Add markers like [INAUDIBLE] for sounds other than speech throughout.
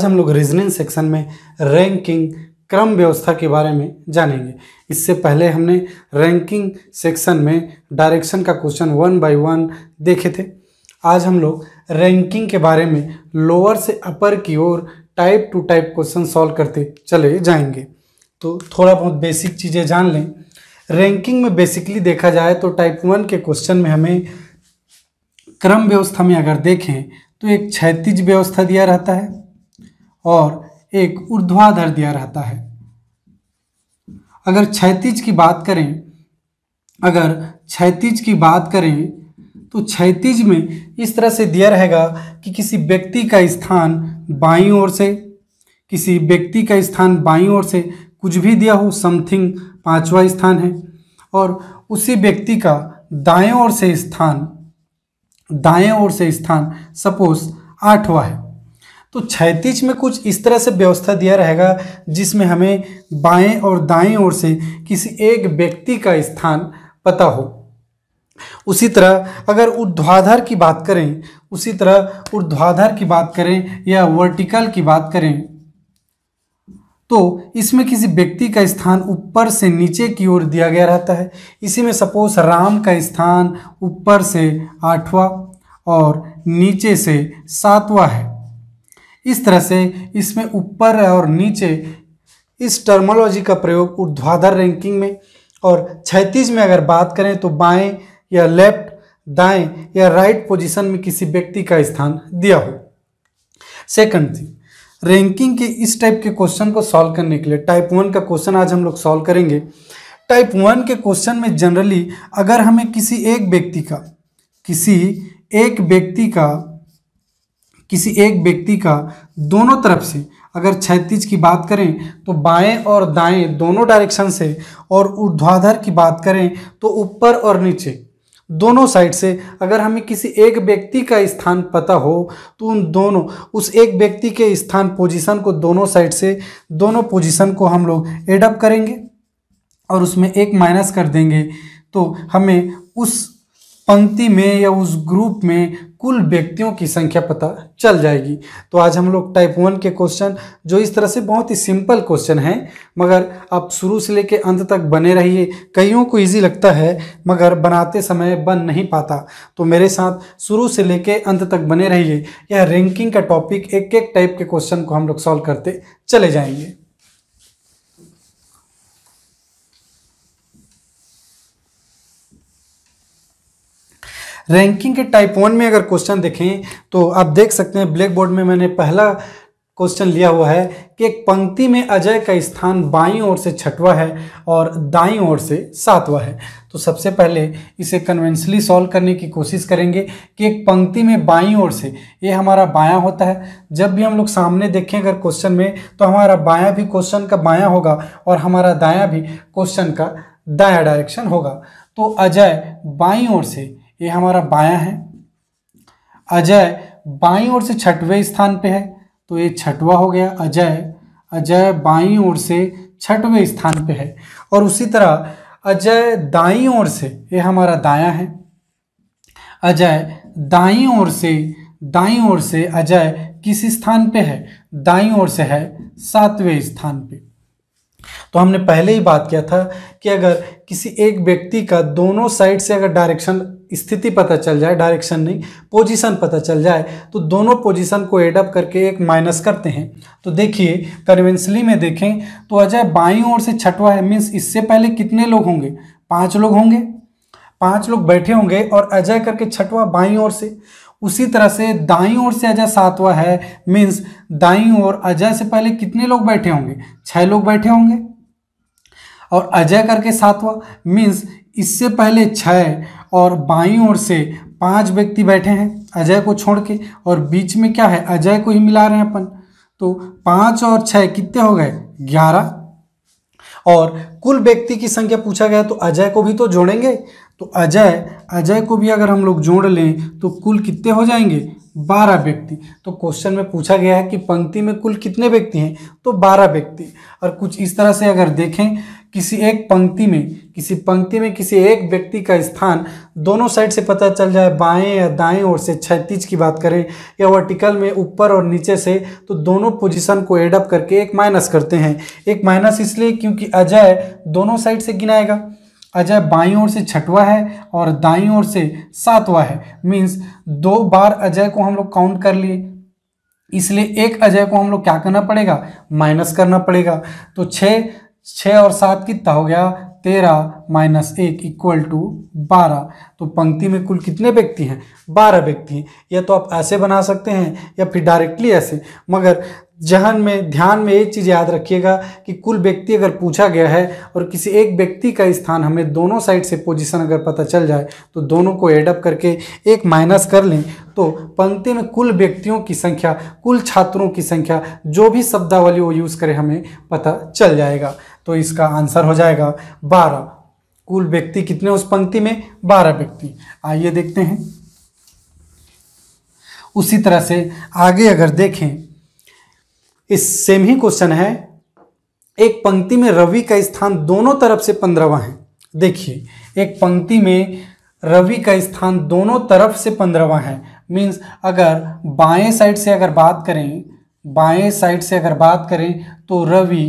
आज हम लोग रीजनिंग सेक्शन में रैंकिंग क्रम व्यवस्था के बारे में जानेंगे इससे पहले हमने रैंकिंग सेक्शन में डायरेक्शन का क्वेश्चन वन बाय वन देखे थे आज हम लोग रैंकिंग के बारे में लोअर से अपर की ओर type to type question solve करते चले जाएंगे तो थोड़ा बहुत बेसिक चीज़ें जान लें रैंकिंग में बेसिकली देखा जाए तो टाइप वन के क्वेश्चन में हमें क्रम व्यवस्था में अगर देखें तो एक क्षैतिज व्यवस्था दिया रहता है और एक ऊर्ध्वाधर दिया रहता है अगर क्षैतिज की बात करें अगर क्षैतिज की बात करें तो क्षैतिज में इस तरह से दिया रहेगा कि किसी व्यक्ति का स्थान बाईं ओर से किसी व्यक्ति का स्थान बाईं ओर से कुछ भी दिया हो समथिंग पांचवा स्थान है और उसी व्यक्ति का दाएं ओर से स्थान दाएं ओर से स्थान सपोज आठवा है तो क्षैतिज में कुछ इस तरह से व्यवस्था दिया रहेगा जिसमें हमें बाएं और दाएं ओर से किसी एक व्यक्ति का स्थान पता हो उसी तरह अगर ऊर्ध्वाधर की बात करें उसी तरह ऊर्ध्वाधर की बात करें या वर्टिकल की बात करें तो इसमें किसी व्यक्ति का स्थान ऊपर से नीचे की ओर दिया गया रहता है इसी में सपोज राम का स्थान ऊपर से आठवां और नीचे से सातवां है इस तरह से इसमें ऊपर और नीचे इस टर्मोलॉजी का प्रयोग ऊर्ध्वाधर रैंकिंग में और क्षैतिज में अगर बात करें तो बाएं या लेफ्ट दाएं या राइट पोजीशन में किसी व्यक्ति का स्थान दिया हो सेकंड थिंग रैंकिंग के इस टाइप के क्वेश्चन को सॉल्व करने के लिए टाइप वन का क्वेश्चन आज हम लोग सॉल्व करेंगे टाइप वन के क्वेश्चन में जनरली अगर हमें किसी एक व्यक्ति का किसी एक व्यक्ति का किसी एक व्यक्ति का दोनों तरफ से अगर क्षैतिज की बात करें तो बाएं और दाएं दोनों डायरेक्शन से और ऊर्ध्वाधर की बात करें तो ऊपर और नीचे दोनों साइड से अगर हमें किसी एक व्यक्ति का स्थान पता हो तो उन दोनों उस एक व्यक्ति के स्थान पोजीशन को दोनों साइड से दोनों पोजीशन को हम लोग एडअप करेंगे और उसमें एक माइनस कर देंगे तो हमें उस पंक्ति में या उस ग्रुप में कुल व्यक्तियों की संख्या पता चल जाएगी तो आज हम लोग टाइप वन के क्वेश्चन जो इस तरह से बहुत ही सिंपल क्वेश्चन हैं मगर आप शुरू से लेके अंत तक बने रहिए कईयों को इजी लगता है मगर बनाते समय बन नहीं पाता तो मेरे साथ शुरू से लेकर अंत तक बने रहिए यह रैंकिंग का टॉपिक एक एक टाइप के क्वेश्चन को हम लोग सॉल्व करते चले जाएंगे रैंकिंग के टाइप वन में अगर क्वेश्चन देखें तो आप देख सकते हैं ब्लैक बोर्ड में मैंने पहला क्वेश्चन लिया हुआ है कि एक पंक्ति में अजय का स्थान बाईं ओर से छठवा है और दाईं ओर से सातवा है तो सबसे पहले इसे कन्वेंसली सॉल्व करने की कोशिश करेंगे कि एक पंक्ति में बाईं ओर से ये हमारा बायां होता है जब भी हम लोग सामने देखें अगर क्वेश्चन में तो हमारा बायां भी क्वेश्चन का बायां होगा और हमारा दाया भी क्वेश्चन का दाया डायरेक्शन होगा तो अजय बाई ओर से ये हमारा बाया है अजय बाई ओर से छठवें स्थान पे है तो ये छठवा हो गया अजय अजय बाई ओर से छठवें स्थान पे है और उसी तरह अजय दाई ओर से ये हमारा दाया है अजय दाई ओर से दाई ओर से अजय किस स्थान पे है दाई ओर से है सातवें स्थान पे तो हमने पहले ही बात किया था कि अगर किसी एक व्यक्ति का दोनों साइड से अगर डायरेक्शन स्थिति पता चल जाए डायरेक्शन नहीं पोजीशन पता चल जाए तो दोनों पोजीशन को एडअप करके एक माइनस करते हैं तो देखिए कन्वेंसली में देखें तो अजय बाई ओर से छठवा है मीन्स इससे पहले कितने लोग होंगे पाँच लोग होंगे पाँच लोग बैठे होंगे और अजय करके छठवा बाई ओर से उसी तरह से दाई ओर से अजय सातवा है मीन्स दाई ओर अजय से पहले कितने लोग बैठे होंगे छः लोग बैठे होंगे और अजय करके सातवां मीन्स इससे पहले छः और बाई ओर से पांच व्यक्ति बैठे हैं अजय को छोड़ के और बीच में क्या है अजय को ही मिला रहे हैं अपन तो पाँच और छः कितने हो गए ग्यारह और कुल व्यक्ति की संख्या पूछा गया तो अजय को भी तो जोड़ेंगे तो अजय अजय को भी अगर हम लोग जोड़ लें तो कुल कितने हो जाएंगे बारह व्यक्ति तो क्वेश्चन में पूछा गया है कि पंक्ति में कुल कितने व्यक्ति हैं तो बारह व्यक्ति और कुछ इस तरह से अगर देखें किसी एक पंक्ति में किसी पंक्ति में किसी एक व्यक्ति का स्थान दोनों साइड से पता चल जाए बाएं या दाएं ओर से क्षैतिज की बात करें या वर्टिकल में ऊपर और नीचे से तो दोनों पोजीशन को एडअप करके एक माइनस करते हैं एक माइनस इसलिए क्योंकि अजय दोनों साइड से गिनाएगा अजय बाई ओर से छठवा है और दाई ओर से सातवा है मीन्स दो बार अजय को हम लोग काउंट कर लिए इसलिए एक अजय को हम लोग क्या करना पड़ेगा माइनस करना पड़ेगा तो छः छः और सात कितना हो गया तेरह माइनस एक इक्वल टू बारह तो पंक्ति में कुल कितने व्यक्ति हैं बारह व्यक्ति हैं या तो आप ऐसे बना सकते हैं या फिर डायरेक्टली ऐसे मगर जहन में ध्यान में एक चीज़ याद रखिएगा कि कुल व्यक्ति अगर पूछा गया है और किसी एक व्यक्ति का स्थान हमें दोनों साइड से पोजीशन अगर पता चल जाए तो दोनों को एडअप करके एक माइनस कर लें तो पंक्ति में कुल व्यक्तियों की संख्या कुल छात्रों की संख्या जो भी शब्दावली वो यूज़ करें हमें पता चल जाएगा तो इसका आंसर हो जाएगा बारह कुल व्यक्ति कितने उस पंक्ति में बारह व्यक्ति आइए देखते हैं उसी तरह से आगे अगर देखें इस सेम ही क्वेश्चन है एक पंक्ति में रवि का स्थान दोनों तरफ से पंद्रहवा है देखिए एक पंक्ति में रवि का स्थान दोनों तरफ से पंद्रहवा है मीन्स अगर बाएं साइड से अगर बात करें बाएं साइड से अगर बात करें तो रवि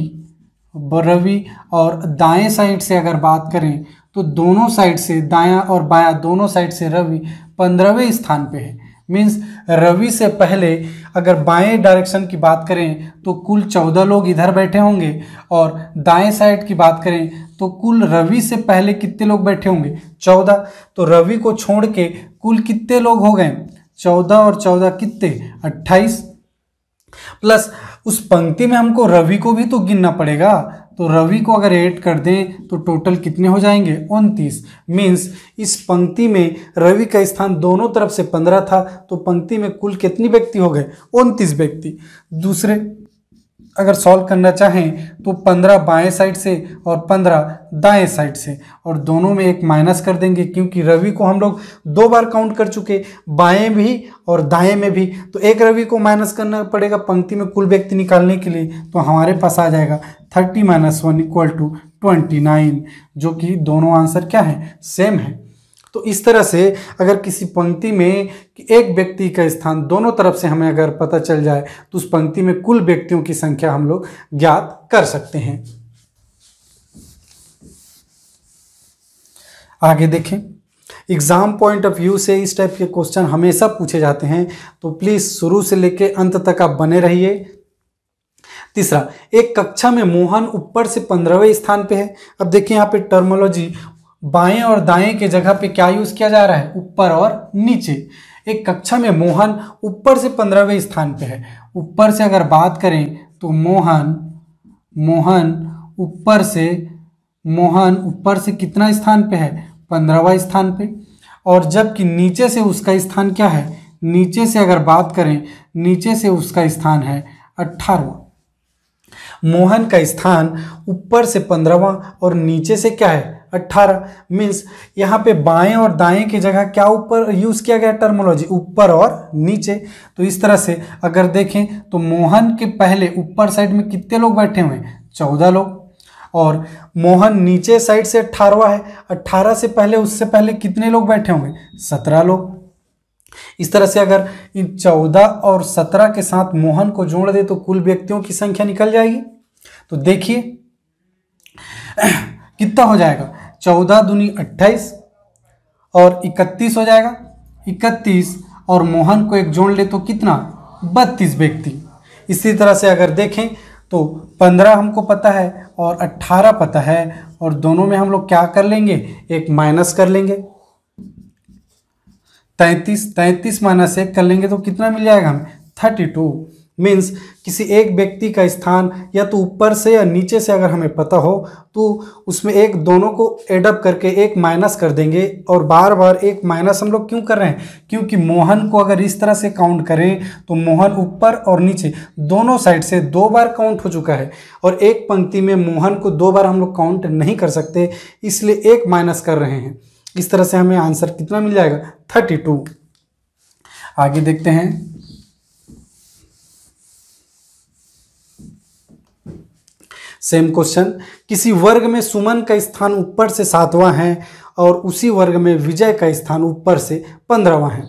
बरवी और दाएं साइड से अगर बात करें तो दोनों साइड से दायां और बायां दोनों साइड से रवि पंद्रहवें स्थान पे है मीन्स रवि से पहले अगर बाएं डायरेक्शन की बात करें तो कुल चौदह लोग इधर बैठे होंगे और दाएं साइड की बात करें तो कुल रवि से पहले कितने लोग बैठे होंगे चौदह तो रवि को छोड़ के कुल कितने लोग हो गए चौदह और चौदह कितने अट्ठाईस प्लस उस पंक्ति में हमको रवि को भी तो गिनना पड़ेगा तो रवि को अगर ऐड कर दें तो टोटल कितने हो जाएंगे उनतीस मीन्स इस पंक्ति में रवि का स्थान दोनों तरफ से पंद्रह था तो पंक्ति में कुल कितनी व्यक्ति हो गए उनतीस व्यक्ति दूसरे अगर सॉल्व करना चाहें तो पंद्रह बाएं साइड से और पंद्रह दाएं साइड से और दोनों में एक माइनस कर देंगे क्योंकि रवि को हम लोग दो बार काउंट कर चुके बाएं भी और दाएं में भी तो एक रवि को माइनस करना पड़ेगा पंक्ति में कुल व्यक्ति निकालने के लिए तो हमारे पास आ जाएगा thirty minus one equal to twenty nine जो कि दोनों आंसर क्या है सेम है तो इस तरह से अगर किसी पंक्ति में कि एक व्यक्ति का स्थान दोनों तरफ से हमें अगर पता चल जाए तो उस पंक्ति में कुल व्यक्तियों की संख्या हम लोग ज्ञात कर सकते हैं आगे देखें एग्ज़ाम पॉइंट ऑफ व्यू से इस टाइप के क्वेश्चन हमेशा पूछे जाते हैं तो प्लीज़ शुरू से लेकर अंत तक आप बने रहिए तीसरा एक कक्षा में मोहन ऊपर से पंद्रहवें स्थान पे है अब देखिए यहाँ पे टर्मोलॉजी बाएं और दाएं के जगह पे क्या यूज किया जा रहा है ऊपर और नीचे एक कक्षा में मोहन ऊपर से पंद्रहवें स्थान पे है ऊपर से अगर बात करें तो मोहन मोहन ऊपर से मोहन ऊपर से कितना स्थान पे है पंद्रहवा स्थान पे और जबकि नीचे से उसका स्थान क्या है नीचे से अगर बात करें नीचे से उसका स्थान है अट्ठारवा मोहन का स्थान ऊपर से पंद्रहवा और नीचे से क्या है अट्ठारह मीन्स यहाँ पे बाएं और दाएं की जगह क्या ऊपर यूज़ किया गया टर्मोलॉजी ऊपर और नीचे तो इस तरह से अगर देखें तो मोहन के पहले ऊपर साइड में कितने लोग बैठे हुए हैं चौदह लोग और मोहन नीचे साइड से अट्ठारहवा है अट्ठारह से पहले उससे पहले कितने लोग बैठे होंगे सत्रह लोग इस तरह से अगर इन चौदह और सत्रह के साथ मोहन को जोड़ दे तो कुल व्यक्तियों की संख्या निकल जाएगी तो देखिए [CLEARS THROAT] कितना हो जाएगा चौदह दूनी अट्ठाईस और इकतीस हो जाएगा इकतीस और मोहन को एक जोड़ ले तो कितना बत्तीस व्यक्ति इसी तरह से अगर देखें तो पंद्रह हमको पता है और अट्ठारह पता है और दोनों में हम लोग क्या कर लेंगे एक माइनस कर लेंगे तैंतीस तैंतीस माइनस एक कर लेंगे तो कितना मिल जाएगा हमें थर्टी टू मीन्स किसी एक व्यक्ति का स्थान या तो ऊपर से या नीचे से अगर हमें पता हो तो उसमें एक दोनों को एडअप करके एक माइनस कर देंगे और बार बार एक माइनस हम लोग क्यों कर रहे हैं क्योंकि मोहन को अगर इस तरह से काउंट करें तो मोहन ऊपर और नीचे दोनों साइड से दो बार काउंट हो चुका है और एक पंक्ति में मोहन को दो बार हम लोग काउंट नहीं कर सकते इसलिए एक माइनस कर रहे हैं इस तरह से हमें आंसर कितना मिल जाएगा थर्टी टू आगे देखते हैं सेम क्वेश्चन किसी वर्ग में सुमन का स्थान ऊपर से सातवां है और उसी वर्ग में विजय का स्थान ऊपर से पंद्रहवां है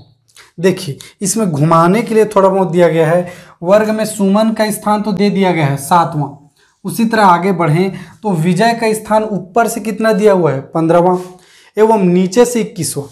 देखिए इसमें घुमाने के लिए थोड़ा बहुत दिया गया है वर्ग में सुमन का स्थान तो दे दिया गया है सातवां उसी तरह आगे बढ़ें तो विजय का स्थान ऊपर से कितना दिया हुआ है पंद्रहवां एवं नीचे से इक्कीसवा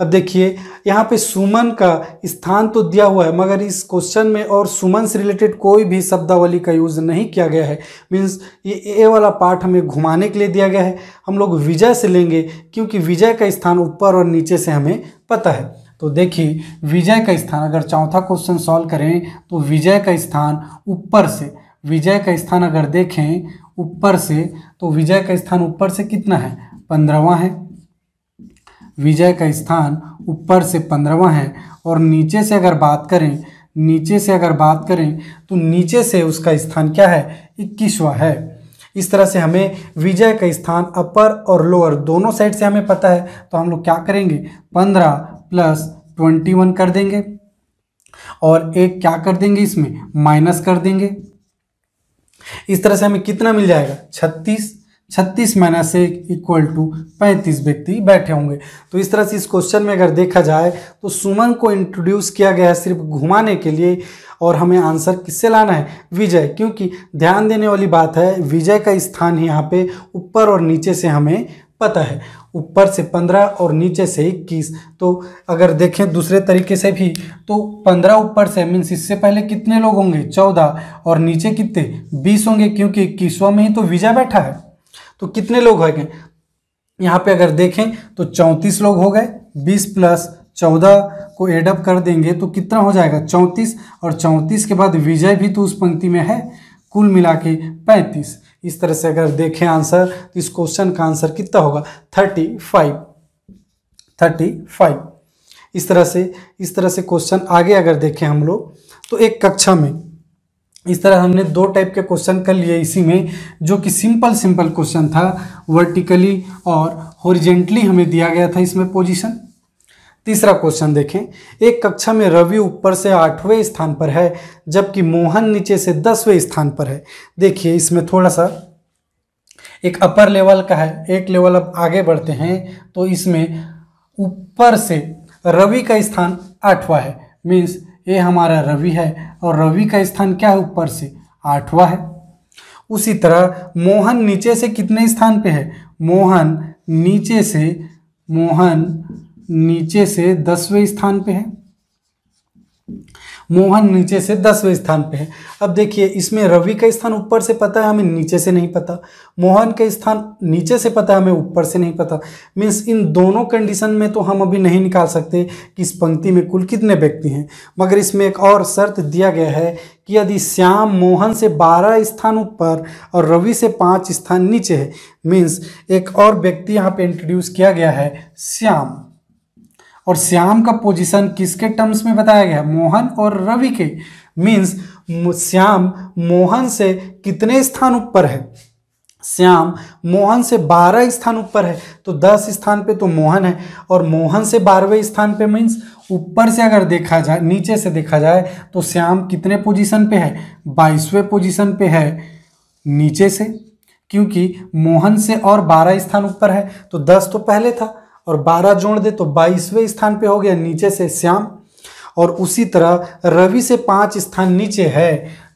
अब देखिए यहाँ पे सुमन का स्थान तो दिया हुआ है मगर इस क्वेश्चन में और सुमन से रिलेटेड कोई भी शब्दावली का यूज़ नहीं किया गया है मीन्स ये ए वाला पार्ट हमें घुमाने के लिए दिया गया है हम लोग विजय से लेंगे क्योंकि विजय का स्थान ऊपर और नीचे से हमें पता है तो देखिए विजय का स्थान अगर चौथा क्वेश्चन सॉल्व करें तो विजय का स्थान ऊपर से विजय का स्थान अगर देखें ऊपर से तो विजय का स्थान ऊपर से कितना है पंद्रहवा है विजय का स्थान ऊपर से पंद्रहवा है और नीचे से अगर बात करें नीचे से अगर बात करें तो नीचे से उसका स्थान क्या है इक्कीसवा है इस तरह से हमें विजय का स्थान अपर और लोअर दोनों साइड से हमें पता है तो हम लोग क्या करेंगे पंद्रह प्लस ट्वेंटी वन कर देंगे और एक क्या कर देंगे इसमें माइनस कर देंगे इस तरह से हमें कितना मिल जाएगा छत्तीस छत्तीस माइनस से इक्वल टू पैंतीस व्यक्ति बैठे होंगे तो इस तरह से इस क्वेश्चन में अगर देखा जाए तो सुमन को इंट्रोड्यूस किया गया है सिर्फ घुमाने के लिए और हमें आंसर किससे लाना है विजय क्योंकि ध्यान देने वाली बात है विजय का स्थान यहाँ पे ऊपर और नीचे से हमें पता है ऊपर से पंद्रह और नीचे से इक्कीस तो अगर देखें दूसरे तरीके से भी तो पंद्रह ऊपर से मीन्स इससे पहले कितने लोग होंगे चौदह और नीचे कितने बीस होंगे क्योंकि इक्कीसवा में ही तो विजय बैठा है तो कितने लोग हो गए यहाँ पे अगर देखें तो चौंतीस लोग हो गए बीस प्लस चौदह को एडअप कर देंगे तो कितना हो जाएगा चौंतीस और चौंतीस के बाद विजय भी तो उस पंक्ति में है कुल मिला के पैंतीस इस तरह से अगर देखें आंसर तो इस क्वेश्चन का आंसर कितना होगा थर्टी फाइव थर्टी फाइव इस तरह से इस तरह से क्वेश्चन आगे अगर देखें हम लोग तो एक कक्षा में इस तरह हमने दो टाइप के क्वेश्चन कर लिए इसी में जो कि सिंपल सिंपल क्वेश्चन था वर्टिकली और होरिजेंटली हमें दिया गया था इसमें पोजीशन तीसरा क्वेश्चन देखें एक कक्षा में रवि ऊपर से आठवें स्थान पर है जबकि मोहन नीचे से दसवें स्थान पर है देखिए इसमें थोड़ा सा एक अपर लेवल का है एक लेवल अब आगे बढ़ते हैं तो इसमें ऊपर से रवि का स्थान आठवा है मीन्स ये हमारा रवि है और रवि का स्थान क्या है ऊपर से आठवा है उसी तरह मोहन नीचे से कितने स्थान पे है मोहन नीचे से मोहन नीचे से दसवें स्थान पे है मोहन नीचे से दसवें स्थान पे है अब देखिए इसमें रवि का स्थान ऊपर से पता है हमें नीचे से नहीं पता मोहन का स्थान नीचे से पता है हमें ऊपर से नहीं पता मीन्स इन दोनों कंडीशन में तो हम अभी नहीं निकाल सकते कि इस पंक्ति में कुल कितने व्यक्ति हैं मगर इसमें एक और शर्त दिया गया है कि यदि श्याम मोहन से बारह स्थान ऊपर और रवि से पाँच स्थान नीचे है मीन्स एक और व्यक्ति यहाँ पर इंट्रोड्यूस किया गया है श्याम और श्याम का पोजीशन किसके टर्म्स में बताया गया मोहन और रवि के मीन्स श्याम मोहन से कितने स्थान ऊपर है श्याम मोहन से बारह स्थान ऊपर है तो दस स्थान पे तो मोहन है और मोहन से बारहवें स्थान पे मीन्स ऊपर से अगर देखा जाए नीचे से देखा जाए तो श्याम कितने पोजीशन पे है बाईसवें पोजीशन पे है नीचे से क्योंकि मोहन से और बारह स्थान ऊपर है तो दस तो पहले था और 12 जोड़ दे तो 22वें स्थान पे हो गया नीचे से श्याम और उसी तरह रवि से पाँच स्थान नीचे है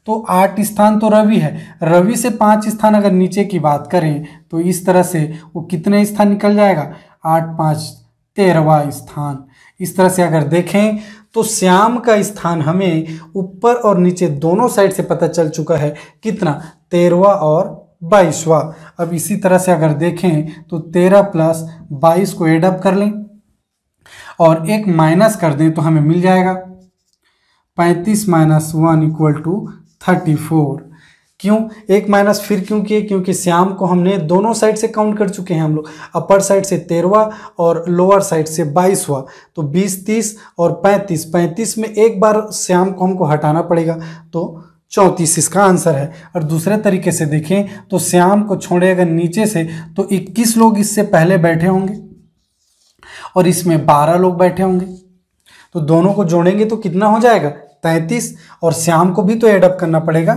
तो आठ स्थान तो रवि है रवि से पाँच स्थान अगर नीचे की बात करें तो इस तरह से वो कितने स्थान निकल जाएगा आठ पाँच तेरहवा स्थान इस तरह से अगर देखें तो श्याम का स्थान हमें ऊपर और नीचे दोनों साइड से पता चल चुका है कितना तेरहवा और बाईसवा अब इसी तरह से अगर देखें तो तेरह प्लस बाईस को एडअप कर लें और एक माइनस कर दें तो हमें मिल जाएगा पैंतीस minus one equal to thirty four क्यों एक माइनस फिर क्यों किए क्योंकि श्याम को हमने दोनों साइड से काउंट कर चुके हैं हम लोग अपर साइड से तेरहवा और लोअर साइड से बाईसवा तो बीस तीस और पैंतीस पैंतीस में एक बार श्याम को हमको हटाना पड़ेगा तो चौंतीस इसका आंसर है और दूसरे तरीके से देखें तो श्याम को छोड़े अगर नीचे से तो इक्कीस लोग इससे पहले बैठे होंगे और इसमें बारह लोग बैठे होंगे तो दोनों को जोड़ेंगे तो कितना हो जाएगा तैंतीस और श्याम को भी तो एडअप करना पड़ेगा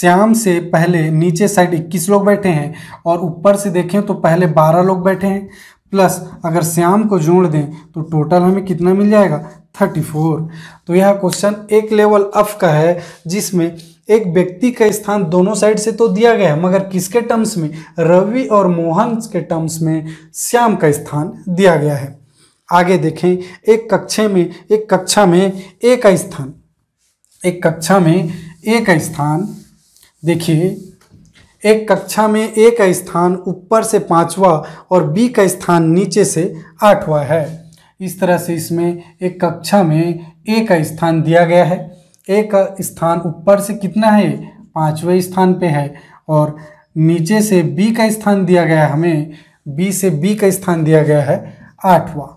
श्याम से पहले नीचे साइड इक्कीस लोग बैठे हैं और ऊपर से देखें तो पहले बारह लोग बैठे हैं प्लस अगर श्याम को जोड़ दें तो टोटल हमें कितना मिल जाएगा थर्टी फोर तो यह क्वेश्चन एक लेवल अफ का है जिसमें एक व्यक्ति का स्थान दोनों साइड से तो दिया गया है मगर किसके टर्म्स में रवि और मोहन के टर्म्स में श्याम का स्थान दिया गया है आगे देखें एक कक्षे में एक कक्षा में ए का स्थान एक कक्षा में ए का स्थान देखिए एक कक्षा में ए का स्थान ऊपर से पांचवा और बी का स्थान नीचे से आठवां है इस तरह से इसमें एक कक्षा में ए का स्थान दिया गया है एक स्थान ऊपर से कितना है पाँचवें स्थान पे है और नीचे से बी का स्थान दिया गया है हमें बी से बी का स्थान दिया गया है आठवां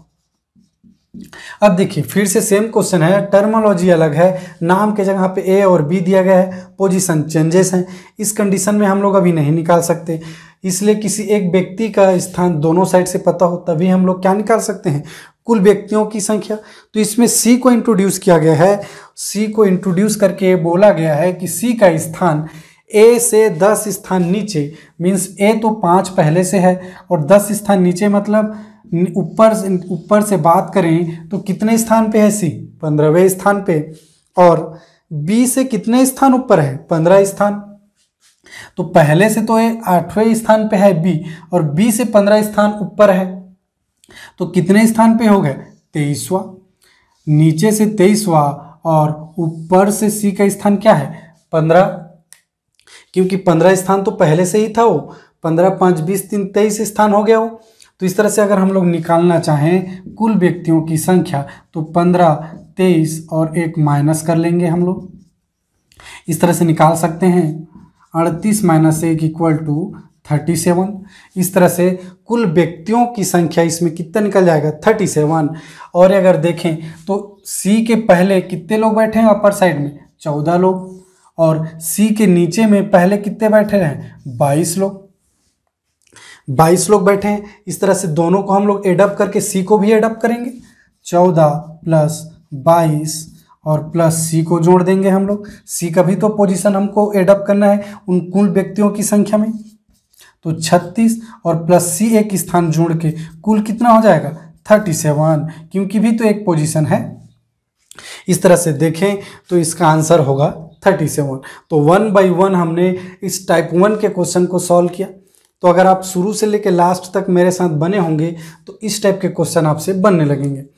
अब देखिए फिर से सेम क्वेश्चन है टर्मोलॉजी अलग है नाम के जगह पे ए और बी दिया गया है पोजीशन चेंजेस हैं इस कंडीशन में हम लोग अभी नहीं निकाल सकते इसलिए किसी एक व्यक्ति का स्थान दोनों साइड से पता हो तभी हम लोग क्या निकाल सकते हैं कुल व्यक्तियों की संख्या तो इसमें सी को इंट्रोड्यूस किया गया है सी को इंट्रोड्यूस करके बोला गया है कि सी का स्थान ए से दस स्थान नीचे मीन्स ए तो पाँच पहले से है और दस स्थान नीचे मतलब ऊपर ऊपर से बात करें तो कितने स्थान पे है सी पंद्रहवें स्थान पे और बी से कितने स्थान ऊपर है पंद्रह स्थान तो पहले से तो ये आठवें स्थान पे है बी और बी से पंद्रह स्थान ऊपर है तो कितने स्थान पे हो गए तेईसवा नीचे से तेईसवा और ऊपर से सी का स्थान क्या है पंद्रह क्योंकि पंद्रह स्थान तो पहले से ही था वो पंद्रह पाँच बीस तीन तेईस स्थान हो गया वो तो इस तरह से अगर हम लोग निकालना चाहें कुल व्यक्तियों की संख्या तो पंद्रह तेईस और एक माइनस कर लेंगे हम लोग इस तरह से निकाल सकते हैं अड़तीस माइनस एक इक्वल टू थर्टी सेवन इस तरह से कुल व्यक्तियों की संख्या इसमें कितना निकल जाएगा थर्टी सेवन और अगर देखें तो सी के पहले कितने लोग बैठे हैं अपर साइड में चौदह लोग और सी के नीचे में पहले कितने बैठे हैं बाईस लोग बाईस लोग बैठे हैं इस तरह से दोनों को हम लोग एडप करके सी को भी एडप करेंगे चौदह प्लस बाईस और प्लस सी को जोड़ देंगे हम लोग सी का भी तो पोजीशन हमको एडप करना है उन कुल व्यक्तियों की संख्या में तो 36 और प्लस सी एक स्थान जोड़ के कुल कितना हो जाएगा 37 क्योंकि भी तो एक पोजीशन है इस तरह से देखें तो इसका आंसर होगा 37 तो वन बाई वन हमने इस टाइप वन के क्वेश्चन को सॉल्व किया तो अगर आप शुरू से लेकर लास्ट तक मेरे साथ बने होंगे तो इस टाइप के क्वेश्चन आपसे बनने लगेंगे